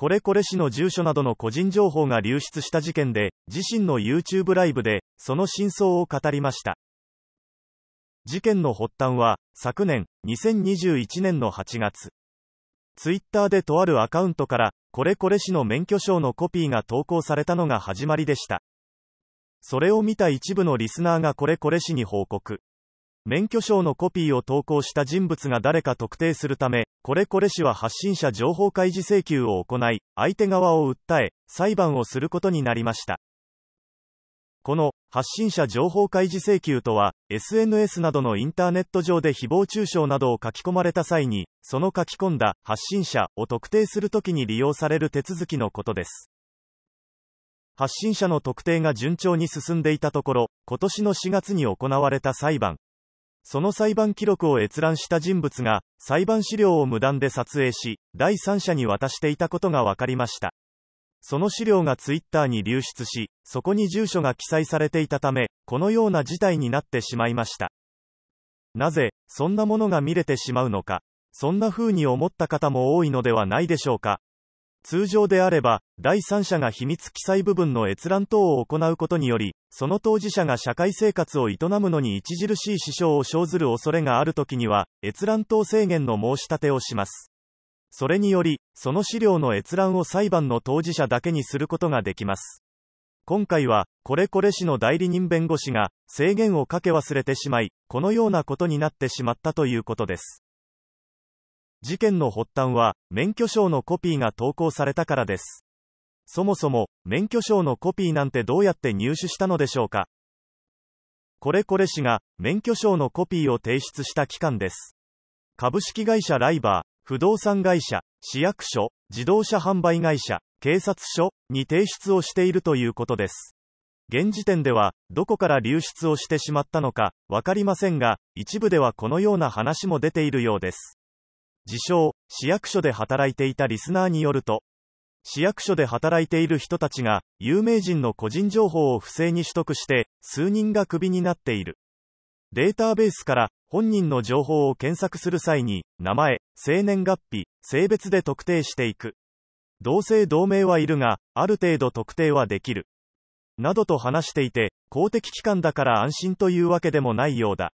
これこれ氏の住所などの個人情報が流出した事件で、自身の YouTube ライブで、その真相を語りました。事件の発端は、昨年、2021年の8月。Twitter でとあるアカウントから、これこれ氏の免許証のコピーが投稿されたのが始まりでした。それを見た一部のリスナーがこれこれ氏に報告。免許証のコピーを投稿した人物が誰か特定するため、これこれ氏は発信者情報開示請求を行い、相手側を訴え、裁判をすることになりました。この発信者情報開示請求とは、SNS などのインターネット上で誹謗中傷などを書き込まれた際に、その書き込んだ発信者を特定するときに利用される手続きのことです。発信者の特定が順調に進んでいたところ、今年の4月に行われた裁判、その裁判記録を閲覧した人物が、裁判資料を無断で撮影し、第三者に渡していたことが分かりました。その資料がツイッターに流出し、そこに住所が記載されていたため、このような事態になってしまいました。なぜ、そんなものが見れてしまうのか、そんな風に思った方も多いのではないでしょうか。通常であれば、第三者が秘密記載部分の閲覧等を行うことにより、その当事者が社会生活を営むのに著しい支障を生ずる恐れがあるときには、閲覧等制限の申し立てをします。それにより、その資料の閲覧を裁判の当事者だけにすることができます。今回は、これこれ氏の代理人弁護士が、制限をかけ忘れてしまい、このようなことになってしまったということです。事件の発端は、免許証のコピーが投稿されたからです。そもそも、免許証のコピーなんてどうやって入手したのでしょうかこれこれ氏が、免許証のコピーを提出した機関です。株式会社ライバー、不動産会社、市役所、自動車販売会社、警察署に提出をしているということです。現時点では、どこから流出をしてしまったのか、わかりませんが、一部ではこのような話も出ているようです。自称、市役所で働いていたリスナーによると、市役所で働いている人たちが、有名人の個人情報を不正に取得して、数人がクビになっている。データベースから本人の情報を検索する際に、名前、生年月日、性別で特定していく。同姓同名はいるが、ある程度特定はできる。などと話していて、公的機関だから安心というわけでもないようだ。